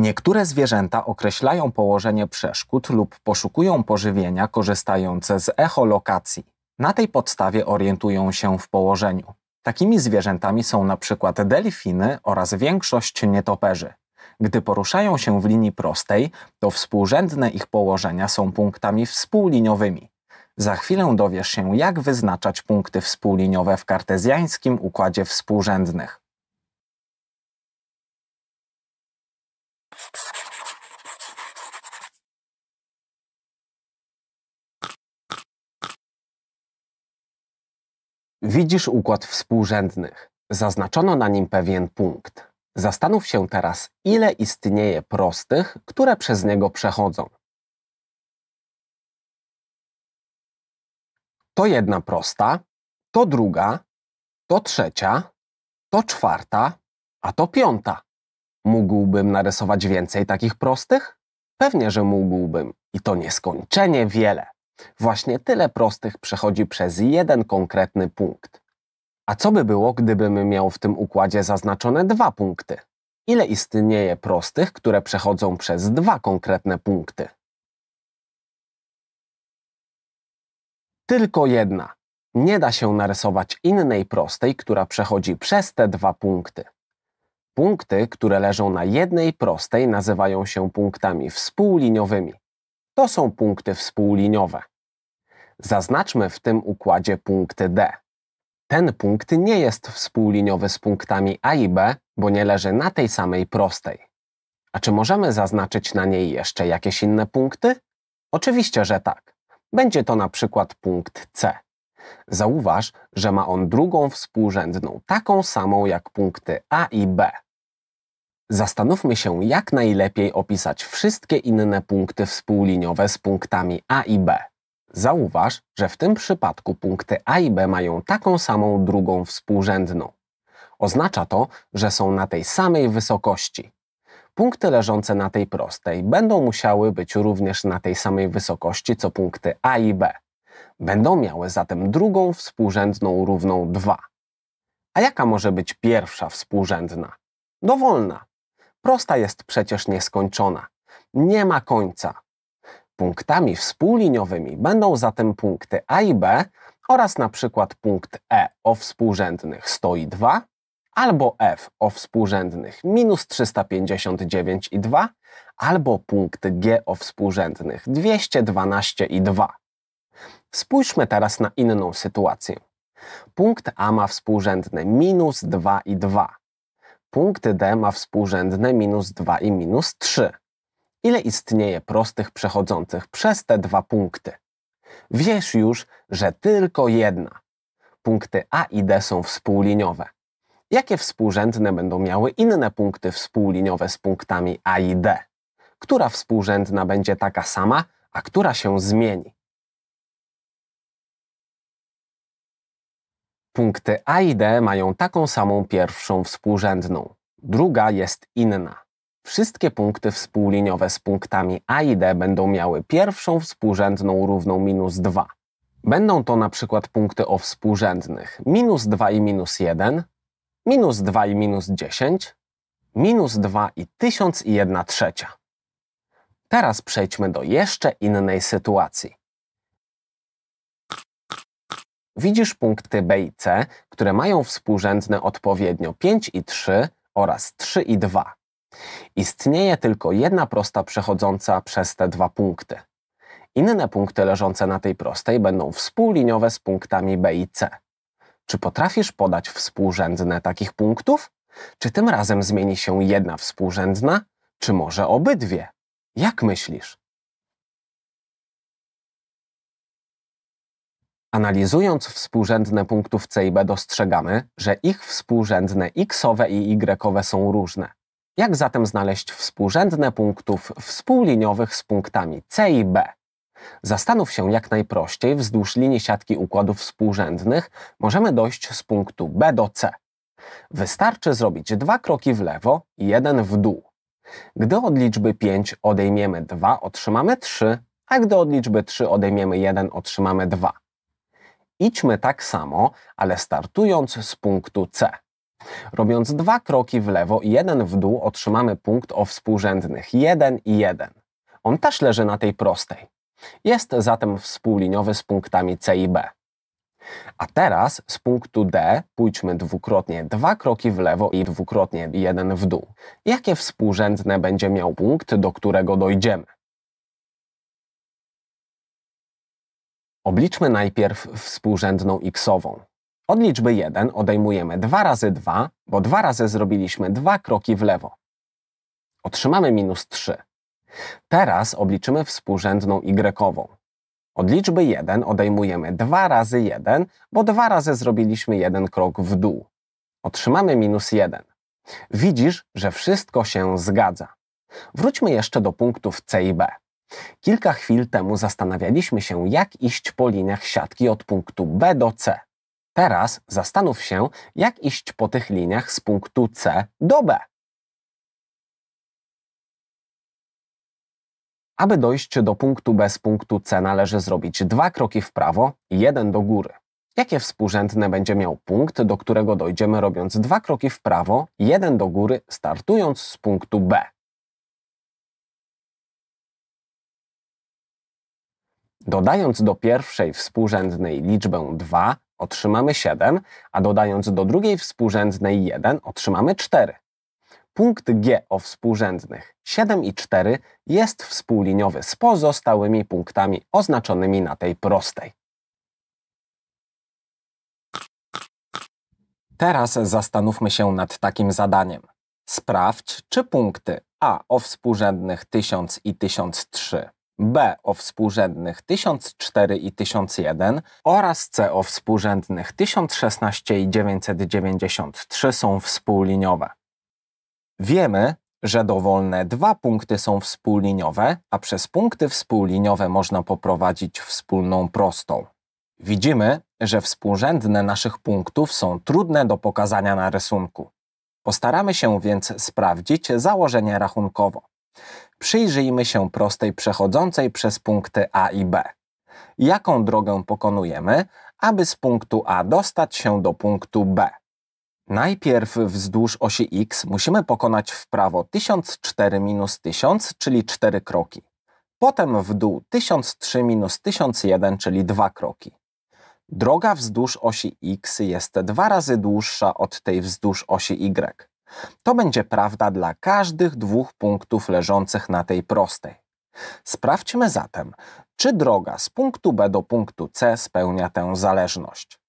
Niektóre zwierzęta określają położenie przeszkód lub poszukują pożywienia korzystające z echolokacji. Na tej podstawie orientują się w położeniu. Takimi zwierzętami są np. delfiny oraz większość nietoperzy. Gdy poruszają się w linii prostej, to współrzędne ich położenia są punktami współliniowymi. Za chwilę dowiesz się, jak wyznaczać punkty współliniowe w kartezjańskim układzie współrzędnych. Widzisz układ współrzędnych. Zaznaczono na nim pewien punkt. Zastanów się teraz, ile istnieje prostych, które przez niego przechodzą. To jedna prosta, to druga, to trzecia, to czwarta, a to piąta. Mógłbym narysować więcej takich prostych? Pewnie, że mógłbym i to nieskończenie wiele. Właśnie tyle prostych przechodzi przez jeden konkretny punkt. A co by było, gdybym miał w tym układzie zaznaczone dwa punkty? Ile istnieje prostych, które przechodzą przez dwa konkretne punkty? Tylko jedna. Nie da się narysować innej prostej, która przechodzi przez te dwa punkty. Punkty, które leżą na jednej prostej, nazywają się punktami współliniowymi. To są punkty współliniowe. Zaznaczmy w tym układzie punkty D. Ten punkt nie jest współliniowy z punktami A i B, bo nie leży na tej samej prostej. A czy możemy zaznaczyć na niej jeszcze jakieś inne punkty? Oczywiście, że tak. Będzie to na przykład punkt C. Zauważ, że ma on drugą współrzędną, taką samą jak punkty A i B. Zastanówmy się, jak najlepiej opisać wszystkie inne punkty współliniowe z punktami A i B. Zauważ, że w tym przypadku punkty A i B mają taką samą drugą współrzędną. Oznacza to, że są na tej samej wysokości. Punkty leżące na tej prostej będą musiały być również na tej samej wysokości co punkty A i B. Będą miały zatem drugą współrzędną równą 2. A jaka może być pierwsza współrzędna? Dowolna. Prosta jest przecież nieskończona. Nie ma końca. Punktami współliniowymi będą zatem punkty A i B oraz na przykład punkt E o współrzędnych 102 albo F o współrzędnych minus 359 i 2 albo punkt G o współrzędnych 212 i 2. Spójrzmy teraz na inną sytuację. Punkt A ma współrzędne minus 2 i 2. Punkt D ma współrzędne minus 2 i minus 3 ile istnieje prostych przechodzących przez te dwa punkty. Wiesz już, że tylko jedna. Punkty A i D są współliniowe. Jakie współrzędne będą miały inne punkty współliniowe z punktami A i D? Która współrzędna będzie taka sama, a która się zmieni? Punkty A i D mają taką samą pierwszą współrzędną. Druga jest inna. Wszystkie punkty współliniowe z punktami A i D będą miały pierwszą współrzędną równą minus 2. Będą to na przykład punkty o współrzędnych minus 2 i minus 1, minus 2 i minus 10, minus 2 i 1000 i 1 trzecia. Teraz przejdźmy do jeszcze innej sytuacji. Widzisz punkty B i C, które mają współrzędne odpowiednio 5 i 3 oraz 3 i 2. Istnieje tylko jedna prosta przechodząca przez te dwa punkty. Inne punkty leżące na tej prostej będą współliniowe z punktami B i C. Czy potrafisz podać współrzędne takich punktów? Czy tym razem zmieni się jedna współrzędna, czy może obydwie? Jak myślisz? Analizując współrzędne punktów C i B dostrzegamy, że ich współrzędne xowe i y są różne. Jak zatem znaleźć współrzędne punktów współliniowych z punktami C i B? Zastanów się jak najprościej wzdłuż linii siatki układów współrzędnych możemy dojść z punktu B do C. Wystarczy zrobić dwa kroki w lewo i jeden w dół. Gdy od liczby 5 odejmiemy 2, otrzymamy 3, a gdy od liczby 3 odejmiemy 1, otrzymamy 2. Idźmy tak samo, ale startując z punktu C. Robiąc dwa kroki w lewo i jeden w dół otrzymamy punkt o współrzędnych 1 i 1. On też leży na tej prostej. Jest zatem współliniowy z punktami C i B. A teraz z punktu D pójdźmy dwukrotnie dwa kroki w lewo i dwukrotnie jeden w dół. Jakie współrzędne będzie miał punkt, do którego dojdziemy? Obliczmy najpierw współrzędną xową. Od liczby 1 odejmujemy 2 razy 2, bo 2 razy zrobiliśmy 2 kroki w lewo. Otrzymamy minus 3. Teraz obliczymy współrzędną y. Od liczby 1 odejmujemy 2 razy 1, bo 2 razy zrobiliśmy 1 krok w dół. Otrzymamy minus 1. Widzisz, że wszystko się zgadza. Wróćmy jeszcze do punktów C i B. Kilka chwil temu zastanawialiśmy się, jak iść po liniach siatki od punktu B do C. Teraz zastanów się, jak iść po tych liniach z punktu C do B. Aby dojść do punktu B z punktu C należy zrobić dwa kroki w prawo i jeden do góry. Jakie współrzędne będzie miał punkt, do którego dojdziemy robiąc dwa kroki w prawo, jeden do góry, startując z punktu B? Dodając do pierwszej współrzędnej liczbę 2, otrzymamy 7, a dodając do drugiej współrzędnej 1 otrzymamy 4. Punkt G o współrzędnych 7 i 4 jest współliniowy z pozostałymi punktami oznaczonymi na tej prostej. Teraz zastanówmy się nad takim zadaniem. Sprawdź, czy punkty A o współrzędnych 1000 i 1003 B o współrzędnych 1004 i 1001 oraz C o współrzędnych 1016 i 993 są współliniowe. Wiemy, że dowolne dwa punkty są współliniowe, a przez punkty współliniowe można poprowadzić wspólną prostą. Widzimy, że współrzędne naszych punktów są trudne do pokazania na rysunku. Postaramy się więc sprawdzić założenie rachunkowo przyjrzyjmy się prostej przechodzącej przez punkty A i B. Jaką drogę pokonujemy, aby z punktu A dostać się do punktu B? Najpierw wzdłuż osi X musimy pokonać w prawo 1004 minus 1000, czyli 4 kroki. Potem w dół 1003 minus 1001, czyli 2 kroki. Droga wzdłuż osi X jest dwa razy dłuższa od tej wzdłuż osi Y. To będzie prawda dla każdych dwóch punktów leżących na tej prostej. Sprawdźmy zatem, czy droga z punktu B do punktu C spełnia tę zależność.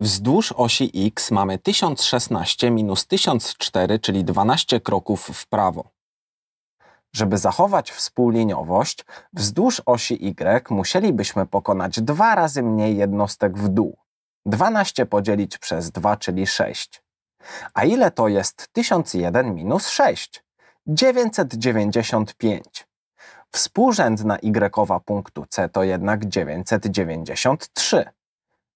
Wzdłuż osi X mamy 1016 minus 1004, czyli 12 kroków w prawo. Żeby zachować współliniowość, wzdłuż osi Y musielibyśmy pokonać dwa razy mniej jednostek w dół. 12 podzielić przez 2, czyli 6. A ile to jest 1001 minus 6? 995. Współrzędna y punktu c to jednak 993.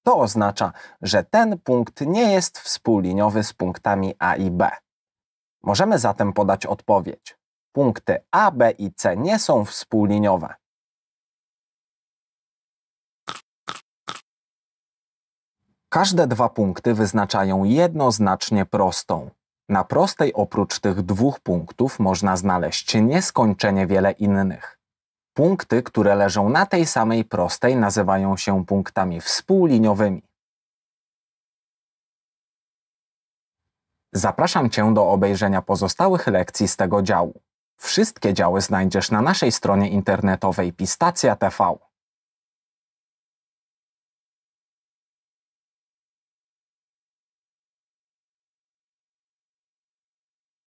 To oznacza, że ten punkt nie jest współliniowy z punktami a i b. Możemy zatem podać odpowiedź. Punkty a, b i c nie są współliniowe. Każde dwa punkty wyznaczają jednoznacznie prostą. Na prostej oprócz tych dwóch punktów można znaleźć nieskończenie wiele innych. Punkty, które leżą na tej samej prostej, nazywają się punktami współliniowymi. Zapraszam Cię do obejrzenia pozostałych lekcji z tego działu. Wszystkie działy znajdziesz na naszej stronie internetowej Pistacja TV.